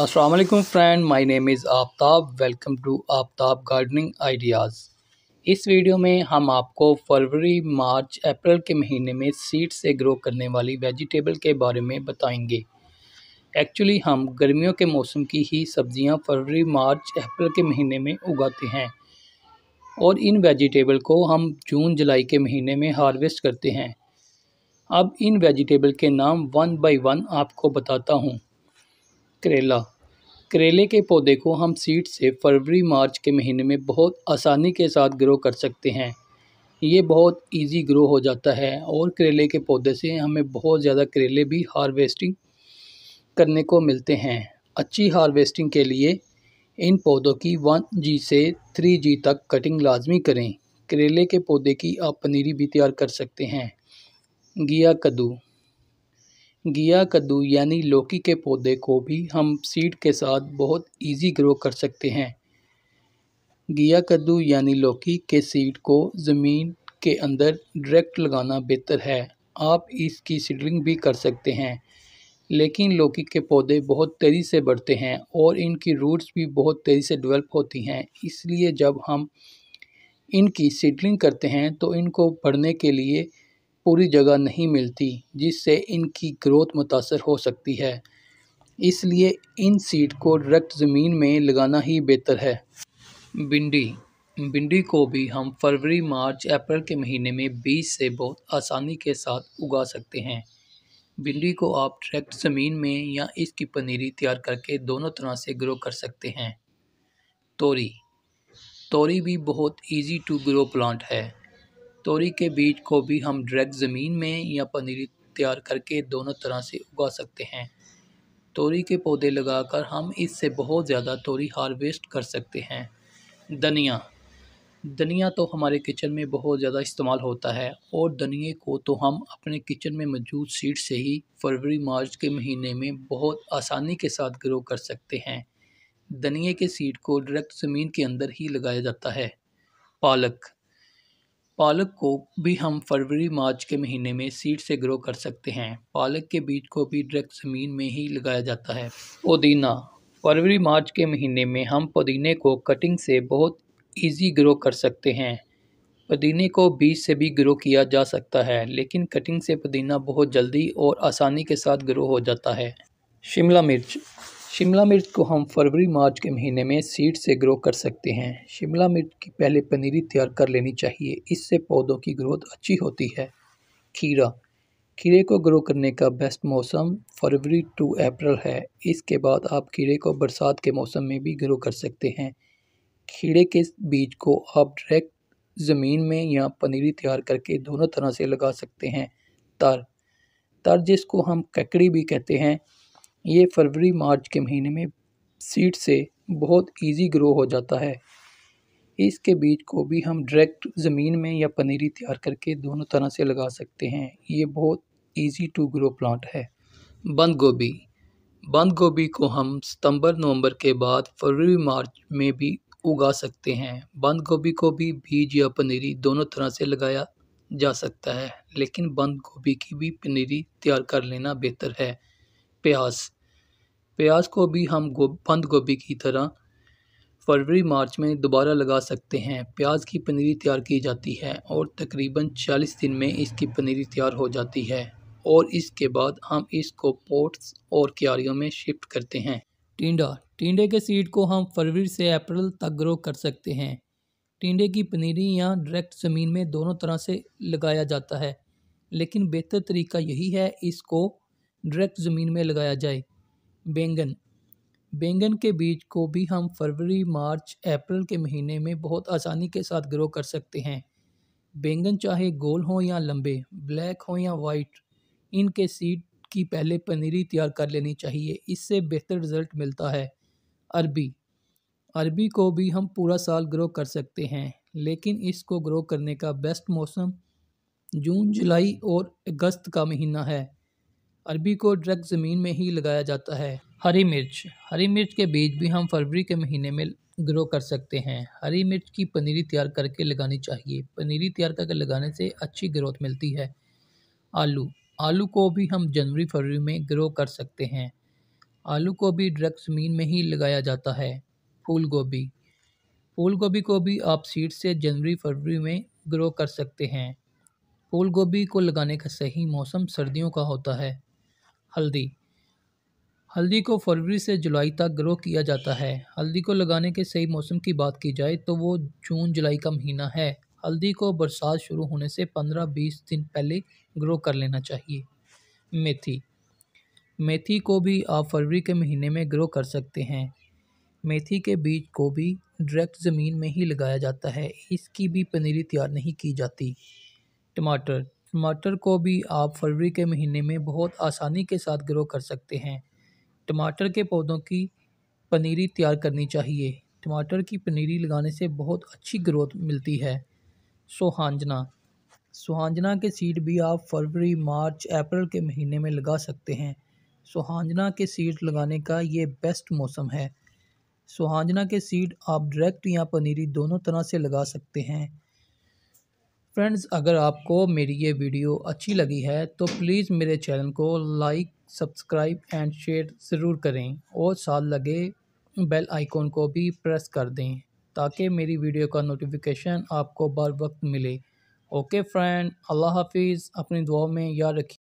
Aslam friend my name is Aftab welcome to Aftab gardening ideas इस video में हम आपको फरवरी मार्च अप्रैल के महीने में सीड से ग्रो करने वाली वेजिटेबल के बारे में बताएंगे एक्चुअली हम गर्मियों के मौसम की ही सब्जियां फरवरी मार्च अप्रैल के महीने में उगाते हैं और इन वेजिटेबल को हम जून जुलाई के महीने में हारवेस्ट करते हैं अब इन वेजिटेबल के नाम वन बाई वन आपको बताता हूँ करेला करेले के पौधे को हम सीड से फरवरी मार्च के महीने में बहुत आसानी के साथ ग्रो कर सकते हैं ये बहुत इजी ग्रो हो जाता है और करेले के पौधे से हमें बहुत ज़्यादा करेले भी हार्वेस्टिंग करने को मिलते हैं अच्छी हार्वेस्टिंग के लिए इन पौधों की वन जी से थ्री जी तक कटिंग लाजमी करें करेले के पौधे की आप पनीरी भी तैयार कर सकते हैं गिया कद्दू गिया कद्दू यानी लौकी के पौधे को भी हम सीड के साथ बहुत इजी ग्रो कर सकते हैं गिया कद्दू यानी लौकी के सीड को ज़मीन के अंदर डायरेक्ट लगाना बेहतर है आप इसकी सीडलिंग भी कर सकते हैं लेकिन लौकी के पौधे बहुत तेज़ी से बढ़ते हैं और इनकी रूट्स भी बहुत तेज़ी से डेवलप होती हैं इसलिए जब हम इनकी सीडलिंग करते हैं तो इनको बढ़ने के लिए पूरी जगह नहीं मिलती जिससे इनकी ग्रोथ मुतासर हो सकती है इसलिए इन सीड को डायरेक्ट ज़मीन में लगाना ही बेहतर है भिंडी भिंडी को भी हम फरवरी मार्च अप्रैल के महीने में बीज से बहुत आसानी के साथ उगा सकते हैं भिंडी को आप डायरेक्ट ज़मीन में या इसकी पनीरी तैयार करके दोनों तरह से ग्रो कर सकते हैं तोरी तोरी भी बहुत इजी टू ग्रो प्लांट है तोरी के बीज को भी हम डायरेक्ट ज़मीन में या पनीरी तैयार करके दोनों तरह से उगा सकते हैं तोरी के पौधे लगाकर हम इससे बहुत ज़्यादा तोरी हार्वेस्ट कर सकते हैं धनिया धनिया तो हमारे किचन में बहुत ज़्यादा इस्तेमाल होता है और धनिए को तो हम अपने किचन में मौजूद सीड से ही फरवरी मार्च के महीने में बहुत आसानी के साथ ग्रो कर सकते हैं धनिए के सीड को डायरेक्ट ज़मीन के अंदर ही लगाया जाता है पालक पालक को भी हम फरवरी मार्च के महीने में सीड से ग्रो कर सकते हैं पालक के बीज को भी डायरेक्ट ज़मीन में ही लगाया जाता है पुदीना फरवरी मार्च के महीने में हम पुदीने को कटिंग से बहुत इजी ग्रो कर सकते हैं पुदीने को बीज से भी ग्रो किया जा सकता है लेकिन कटिंग से पुदीना बहुत जल्दी और आसानी के साथ ग्रो हो जाता है शिमला मिर्च शिमला मिर्च को हम फरवरी मार्च के महीने में सीड से ग्रो कर सकते हैं शिमला मिर्च की पहले पनीरी तैयार कर लेनी चाहिए इससे पौधों की ग्रोथ अच्छी होती है खीरा खीरे को ग्रो करने का बेस्ट मौसम फरवरी टू अप्रैल है इसके बाद आप खीरे को बरसात के मौसम में भी ग्रो कर सकते हैं खीरे के बीज को आप डायरेक्ट ज़मीन में या पनीरी तैयार करके दोनों तरह से लगा सकते हैं तर तर जिसको हम ककड़ी भी कहते हैं ये फरवरी मार्च के महीने में सीड से बहुत इजी ग्रो हो जाता है इसके बीज को भी हम डायरेक्ट ज़मीन में या पनीरी तैयार करके दोनों तरह से लगा सकते हैं ये बहुत इजी टू ग्रो प्लांट है बंद गोभी बंद गोभी को हम सितंबर नवंबर के बाद फरवरी मार्च में भी उगा सकते हैं बंद गोभी को भी बीज या पनीरी दोनों तरह से लगाया जा सकता है लेकिन बंद गोभी की भी पनीरी तैयार कर लेना बेहतर है प्याज प्याज को भी हम गो बंद गोभी की तरह फरवरी मार्च में दोबारा लगा सकते हैं प्याज की पनीरी तैयार की जाती है और तकरीबन 40 दिन में इसकी पनीरी तैयार हो जाती है और इसके बाद हम इसको पोट्स और क्यारियों में शिफ्ट करते हैं टिंडा टिंडे के सीड को हम फरवरी से अप्रैल तक ग्रो कर सकते हैं टिंडे की पनीरी या डायरेक्ट ज़मीन में दोनों तरह से लगाया जाता है लेकिन बेहतर तरीका यही है इसको डायरेक्ट ज़मीन में लगाया जाए बैंगन बैंगन के बीज को भी हम फरवरी मार्च अप्रैल के महीने में बहुत आसानी के साथ ग्रो कर सकते हैं बैंगन चाहे गोल हों या लंबे ब्लैक हों या वाइट इनके सीड की पहले पनीरी तैयार कर लेनी चाहिए इससे बेहतर रिज़ल्ट मिलता है अरबी अरबी को भी हम पूरा साल ग्रो कर सकते हैं लेकिन इसको ग्रो करने का बेस्ट मौसम जून जुलाई और अगस्त का महीना है अरबी को ड्रग ज़मीन में ही लगाया जाता है हरी मिर्च हरी मिर्च के बीज भी हम फरवरी के महीने में ग्रो कर सकते हैं हरी मिर्च की पनीरी तैयार करके लगानी चाहिए पनीरी तैयार करके लगाने से अच्छी ग्रोथ मिलती है आलू आलू को भी हम जनवरी फरवरी में ग्रो कर सकते हैं आलू को भी ड्रग ज़मीन में ही लगाया जाता है फूल गोभी फूल गोभी को भी आप सीड से जनवरी फरवरी में ग्रो कर सकते हैं फूल गोभी को लगाने का सही मौसम सर्दियों का होता है हल्दी हल्दी को फरवरी से जुलाई तक ग्रो किया जाता है हल्दी को लगाने के सही मौसम की बात की जाए तो वो जून जुलाई का महीना है हल्दी को बरसात शुरू होने से पंद्रह बीस दिन पहले ग्रो कर लेना चाहिए मेथी मेथी को भी आप फरवरी के महीने में ग्रो कर सकते हैं मेथी के बीज को भी डायरेक्ट ज़मीन में ही लगाया जाता है इसकी भी पनीरी तैयार नहीं की जाती टमाटर टमाटर को भी आप फरवरी के महीने में बहुत आसानी के साथ ग्रो कर सकते हैं टमाटर के पौधों की पनीरी तैयार करनी चाहिए टमाटर की पनीरी लगाने से बहुत अच्छी ग्रोथ मिलती है सोहांजना सोहांजना के सीड भी आप फरवरी मार्च अप्रैल के महीने में लगा सकते हैं सोहांजना के सीड लगाने का ये बेस्ट मौसम है सोहांजना के सीड आप डायरेक्ट या पनीरी दोनों तरह से लगा सकते हैं फ्रेंड्स अगर आपको मेरी ये वीडियो अच्छी लगी है तो प्लीज़ मेरे चैनल को लाइक सब्सक्राइब एंड शेयर ज़रूर करें और साथ लगे बेल आइकॉन को भी प्रेस कर दें ताकि मेरी वीडियो का नोटिफिकेशन आपको बर वक्त मिले ओके फ्रेंड अल्लाह हाफिज़ अपनी दुआ में याद रखिए